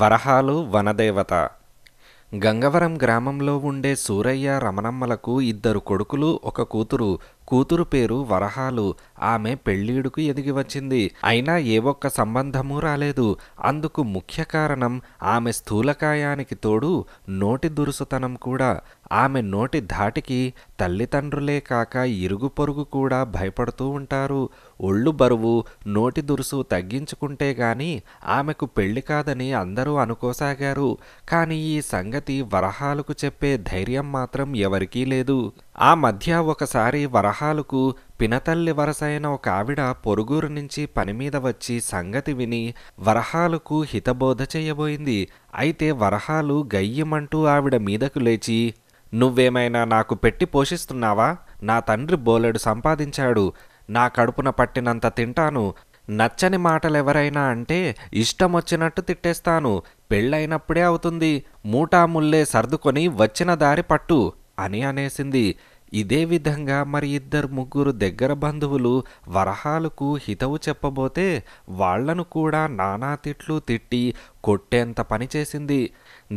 వరహాలు వనదేవత గంగవరం గ్రామంలో ఉండే సూరయ్య రమణమ్మలకు ఇద్దరు కొడుకులు ఒక కూతురు కూతురు పేరు వరహాలు ఆమె పెళ్ళీడుకు ఎదిగి వచ్చింది అయినా ఏ ఒక్క సంబంధమూ రాలేదు అందుకు ముఖ్య కారణం ఆమె స్థూలకాయానికి తోడు నోటి దురుసుతనం కూడా ఆమె నోటి ధాటికి తల్లిదండ్రులే కాక ఇరుగు పొరుగు కూడా భయపడుతూ ఉంటారు ఒళ్ళు బరువు నోటి దురుసు తగ్గించుకుంటే గాని ఆమెకు పెళ్లి కాదని అందరూ అనుకోసాగారు కానీ ఈ సంగతి వరహాలకు చెప్పే ధైర్యం మాత్రం ఎవరికీ లేదు ఆ మధ్య ఒకసారి వరహాలకు పినతల్లి వరసైన ఒక ఆవిడ పొరుగురు నుంచి పనిమీద వచ్చి సంగతి విని వరహాలకు హితబోధ చేయబోయింది అయితే వరహాలు గయ్యమంటూ ఆవిడ మీదకు లేచి నువ్వేమైనా నాకు పెట్టి పోషిస్తున్నావా నా తండ్రి బోలెడు సంపాదించాడు నా కడుపున పట్టినంత తింటాను నచ్చని మాటలెవరైనా అంటే ఇష్టమొచ్చినట్టు తిట్టేస్తాను పెళ్ళైనప్పుడే అవుతుంది మూటాముల్లే సర్దుకొని వచ్చిన దారి పట్టు అని అనేసింది ఇదే విధంగా మరి ఇద్దరు ముగ్గురు దగ్గర బంధువులు వరహాలకు హితవు చెప్పబోతే వాళ్లను కూడా నానా తిట్లు తిట్టి కొట్టేంత పనిచేసింది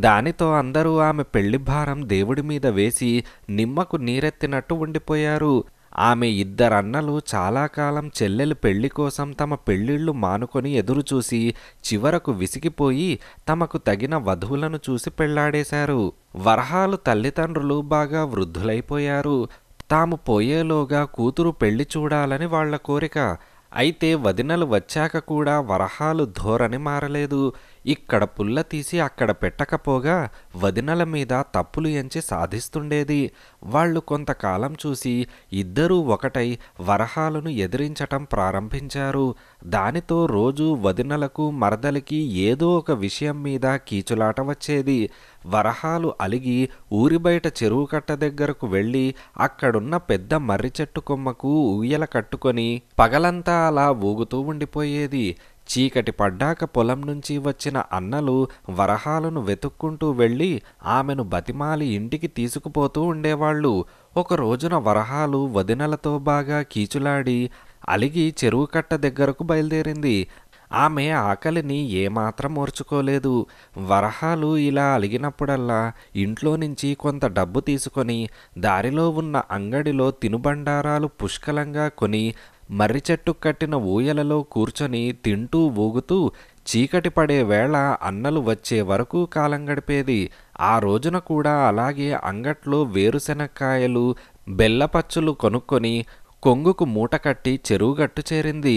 దానితో అందరూ ఆమె పెళ్లి భారం దేవుడి మీద వేసి నిమ్మకు నీరెత్తినట్టు ఉండిపోయారు ఆమె ఇద్దరన్నలు చాలా కాలం చెల్లెలు పెళ్లి కోసం తమ పెళ్ళిళ్ళు మానుకొని ఎదురుచూసి చివరకు విసిగిపోయి తమకు తగిన వధువులను చూసి పెళ్లాడేశారు వరహాలు తల్లిదండ్రులు బాగా వృద్ధులైపోయారు తాము పోయేలోగా కూతురు పెళ్లి చూడాలని వాళ్ల కోరిక అయితే వదినలు వచ్చాక కూడా వరహాలు ధోరణి మారలేదు ఇక్కడ పుల్ల తీసి అక్కడ పెట్టకపోగా వదినల మీద తప్పులు ఎంచి సాధిస్తుండేది వాళ్ళు కొంతకాలం చూసి ఇద్దరూ ఒకటై వరహాలను ఎదిరించటం ప్రారంభించారు దానితో రోజు వదినలకు మరదలికి ఏదో ఒక విషయం మీద కీచులాట వచ్చేది వరహాలు అలిగి ఊరి బయట చెరువు కట్ట దగ్గరకు వెళ్ళి అక్కడున్న పెద్ద మర్రి చెట్టు కొమ్మకు ఊయల కట్టుకొని పగలంతా అలా ఊగుతూ ఉండిపోయేది చీకటి పడ్డాక పొలం నుంచి వచ్చిన అన్నలు వరహాలను వెతుక్కుంటూ వెళ్ళి ఆమెను బతిమాలి ఇంటికి తీసుకుపోతూ ఉండేవాళ్ళు ఒక రోజున వరహాలు వదినలతో బాగా కీచులాడి అలిగి చెరువు కట్ట దగ్గరకు బయలుదేరింది ఆమె ఆకలిని ఏమాత్రం ఓర్చుకోలేదు వరహాలు ఇలా అలిగినప్పుడల్లా ఇంట్లో నుంచి కొంత డబ్బు తీసుకొని దారిలో ఉన్న అంగడిలో తినుబండారాలు పుష్కలంగా కొని మర్రి చెట్టు కట్టిన ఊయలలో కూర్చొని తింటూ ఊగుతూ చీకటి పడే వేళ అన్నలు వచ్చే వరకు కాలం గడిపేది ఆ రోజున కూడా అలాగే అంగట్లో వేరుశెనక్కాయలు బెల్లపచ్చులు కొనుక్కొని కొంగుకు మూట కట్టి చెరువుగట్టు చేరింది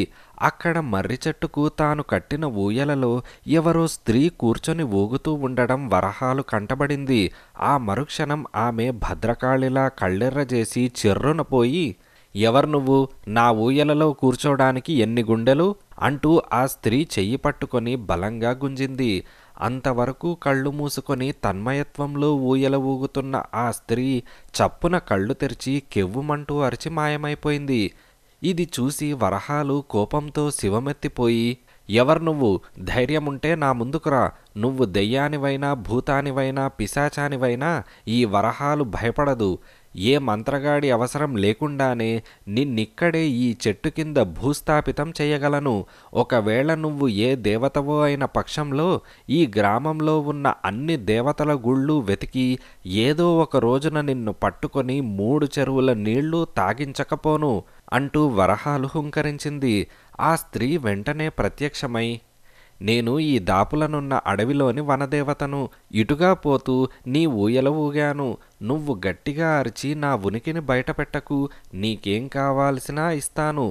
అక్కడ మర్రి చెట్టుకు తాను కట్టిన ఊయలలో ఎవరో స్త్రీ కూర్చొని ఊగుతూ ఉండడం వరహాలు కంటబడింది ఆ మరుక్షణం ఆమె భద్రకాళిలా కళ్ళెర్రజేసి చెర్రున పోయి ఎవరు నువ్వు నా ఊయలలో కూర్చోడానికి ఎన్ని గుండెలు అంటూ ఆ స్త్రీ చెయ్యి పట్టుకొని బలంగా గుంజింది అంతవరకు కళ్ళు మూసుకొని తన్మయత్వంలో ఊయల ఊగుతున్న ఆ స్త్రీ చప్పున కళ్ళు తెరిచి కెవ్వుమంటూ అరిచి మాయమైపోయింది ఇది చూసి వరహాలు కోపంతో శివమెత్తిపోయి ఎవరు నువ్వు ధైర్యముంటే నా ముందుకురా నువ్వు దెయ్యానివైనా భూతానివైనా పిశాచానివైనా ఈ వరహాలు భయపడదు ఏ మంత్రగాడి అవసరం లేకుండానే నిన్నిక్కడే ఈ చెట్టు కింద భూస్థాపితం చేయగలను ఒకవేళ నువ్వు ఏ దేవతవో అయిన పక్షంలో ఈ గ్రామంలో ఉన్న అన్ని దేవతల గుళ్ళు వెతికి ఏదో ఒక రోజున నిన్ను పట్టుకొని మూడు చెరువుల నీళ్లు తాగించకపోను అంటూ వరహాలు హుంకరించింది ఆ స్త్రీ వెంటనే ప్రత్యక్షమై నేను ఈ దాపులనున్న అడవిలోని వనదేవతను ఇటుగా పోతూ నీ ఊయల ఊగాను నువ్వు గట్టిగా అరిచి నా ఉనికిని బయటపెట్టకు నీకేం కావాల్సినా ఇస్తాను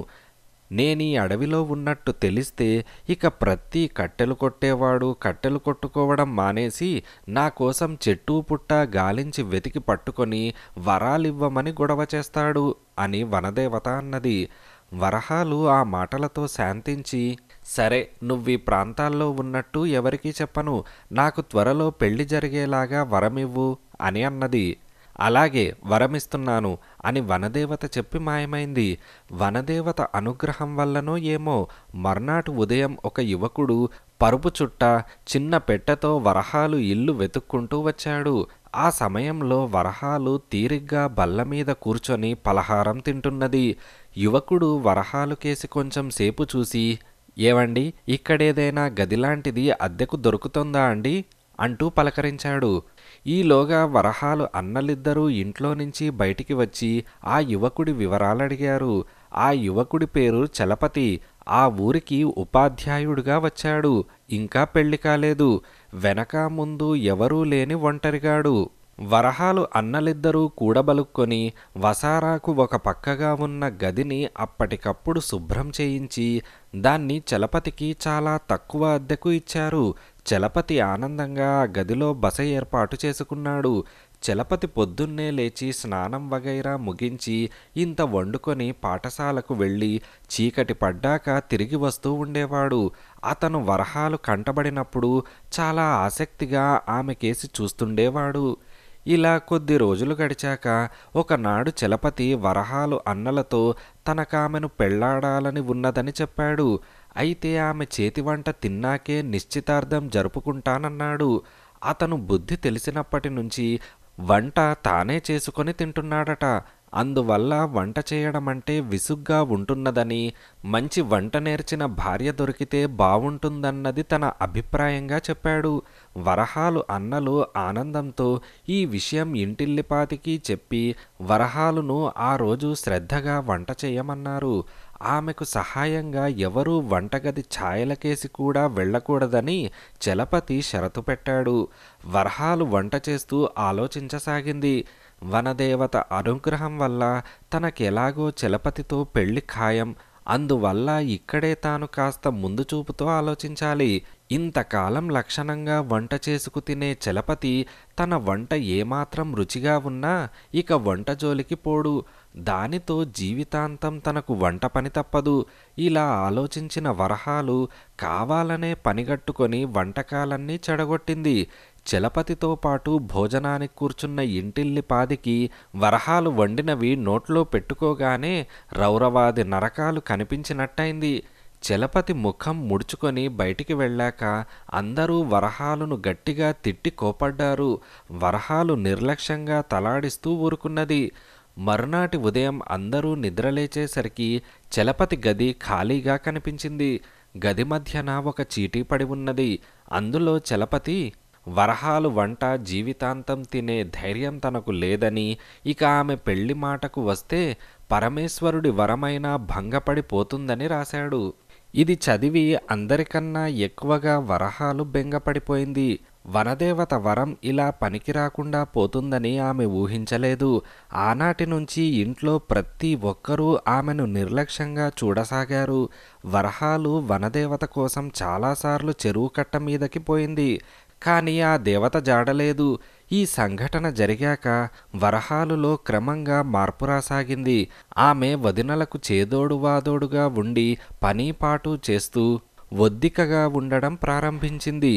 నేను ఈ అడవిలో ఉన్నట్టు తెలిస్తే ఇక ప్రతి కట్టెలు కొట్టేవాడు కట్టెలు కొట్టుకోవడం మానేసి నా కోసం చెట్టు పుట్ట గాలించి వెతికి పట్టుకొని వరాలివ్వమని గొడవ చేస్తాడు అని వనదేవత అన్నది వరహాలు ఆ మాటలతో శాంతించి సరే ఈ ప్రాంతాల్లో ఉన్నట్టు ఎవరికీ చెప్పను నాకు త్వరలో పెళ్లి జరిగేలాగా వరమివ్వు అని అన్నది అలాగే వరమిస్తున్నాను అని వనదేవత చెప్పి మాయమైంది వనదేవత అనుగ్రహం వల్లనో ఏమో మర్నాటి ఉదయం ఒక యువకుడు పరుపు చుట్ట చిన్న పెట్టెతో వరహాలు ఇల్లు వెతుక్కుంటూ వచ్చాడు ఆ సమయంలో వరహాలు తీరిగ్గా బల్ల మీద కూర్చొని పలహారం తింటున్నది యువకుడు వరహాలు కేసి కొంచెం సేపు చూసి ఏవండి ఇక్కడేదైనా గదిలాంటిది అద్దెకు దొరుకుతుందా అండి అంటూ పలకరించాడు ఈలోగా వరహాలు అన్నలిద్దరూ ఇంట్లో నుంచి బయటికి వచ్చి ఆ యువకుడి వివరాలడిగారు ఆ యువకుడి పేరు చలపతి ఆ ఊరికి ఉపాధ్యాయుడిగా వచ్చాడు ఇంకా పెళ్లి కాలేదు వెనక ముందు ఎవరూ లేని ఒంటరిగాడు వరహాలు అన్నలిద్దరూ కూడబలుక్కొని వసారాకు ఒక పక్కగా ఉన్న గదిని అప్పటికప్పుడు శుభ్రం చేయించి దాన్ని చలపతికి చాలా తక్కువ అద్దెకు ఇచ్చారు చలపతి ఆనందంగా గదిలో బస ఏర్పాటు చేసుకున్నాడు చలపతి పొద్దున్నే లేచి స్నానం వగైరా ముగించి ఇంత వండుకొని పాఠశాలకు వెళ్ళి చీకటి పడ్డాక తిరిగి వస్తూ ఉండేవాడు అతను వరహాలు కంటబడినప్పుడు చాలా ఆసక్తిగా ఆమెకేసి చూస్తుండేవాడు ఇలా కొద్ది రోజులు గడిచాక ఒకనాడు చలపతి వరహాలు అన్నలతో తనకామెను పెళ్లాడాలని ఉన్నదని చెప్పాడు అయితే ఆమె చేతి వంట తిన్నాకే నిశ్చితార్థం జరుపుకుంటానన్నాడు అతను బుద్ధి తెలిసినప్పటి నుంచి వంట తానే చేసుకొని తింటున్నాడట అందువల్ల వంట చేయడం అంటే విసుగ్గా ఉంటున్నదని మంచి వంట నేర్చిన భార్య దొరికితే బావుంటుందన్నది తన అభిప్రాయంగా చెప్పాడు వరహాలు అన్నలు ఆనందంతో ఈ విషయం ఇంటిల్లిపాతికి చెప్పి వరహాలును ఆ రోజు శ్రద్ధగా వంట చేయమన్నారు ఆమెకు సహాయంగా ఎవరూ వంటగది ఛాయలకేసి కూడా వెళ్ళకూడదని చలపతి షరతు పెట్టాడు వరహాలు వంట చేస్తూ ఆలోచించసాగింది వనదేవత అనుగ్రహం వల్ల తనకెలాగో చలపతితో పెళ్లి ఖాయం అందువల్ల ఇక్కడే తాను కాస్త ముందు చూపుతో ఆలోచించాలి ఇంతకాలం లక్షణంగా వంట చేసుకు తినే చలపతి తన వంట ఏమాత్రం రుచిగా ఉన్నా ఇక వంట జోలికి పోడు దానితో జీవితాంతం తనకు వంట పని తప్పదు ఇలా ఆలోచించిన వరహాలు కావాలనే పనిగట్టుకొని వంటకాలన్నీ చెడగొట్టింది చలపతితో పాటు భోజనానికి కూర్చున్న ఇంటిల్లి పాదికి వరహాలు వండినవి నోట్లో పెట్టుకోగానే రౌరవాది నరకాలు కనిపించినట్టయింది చలపతి ముఖం ముడుచుకొని బయటికి వెళ్ళాక అందరూ వరహాలను గట్టిగా తిట్టి కోపడ్డారు వరహాలు నిర్లక్ష్యంగా తలాడిస్తూ ఊరుకున్నది మరునాటి ఉదయం అందరూ నిద్రలేచేసరికి చలపతి గది ఖాళీగా కనిపించింది గది మధ్యన ఒక చీటీ పడి ఉన్నది అందులో చలపతి వరహాలు వంట జీవితాంతం తినే ధైర్యం తనకు లేదని ఇక ఆమె పెళ్లి మాటకు వస్తే పరమేశ్వరుడి వరమైనా భంగపడిపోతుందని రాశాడు ఇది చదివి అందరికన్నా ఎక్కువగా వరహాలు బెంగపడిపోయింది వనదేవత వరం ఇలా పనికిరాకుండా పోతుందని ఆమె ఊహించలేదు ఆనాటి నుంచి ఇంట్లో ప్రతి ఒక్కరూ ఆమెను నిర్లక్ష్యంగా చూడసాగారు వరహాలు వనదేవత కోసం చాలాసార్లు చెరువు కట్ట మీదకి పోయింది కానీ ఆ దేవత జాడలేదు ఈ సంఘటన జరిగాక వరహాలులో క్రమంగా మార్పు రాసాగింది ఆమె వదినలకు చేదోడువాదోడుగా ఉండి పనీపాటు చేస్తూ ఒద్దికగా ఉండడం ప్రారంభించింది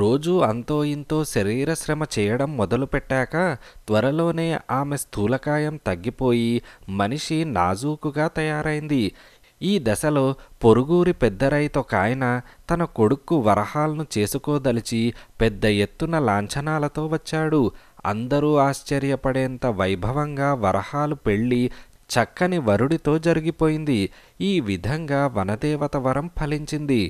రోజూ అంతో ఇంతో శరీర శ్రమ చేయడం మొదలుపెట్టాక త్వరలోనే ఆమె స్థూలకాయం తగ్గిపోయి మనిషి నాజూకుగా తయారైంది ఈ దశలో పొరుగురి పెద్ద ఆయన తన కొడుక్కు వరహాలను చేసుకోదలిచి పెద్ద ఎత్తున లాంఛనాలతో వచ్చాడు అందరూ ఆశ్చర్యపడేంత వైభవంగా వరహాలు పెళ్లి చక్కని వరుడితో జరిగిపోయింది ఈ విధంగా వనదేవత వరం ఫలించింది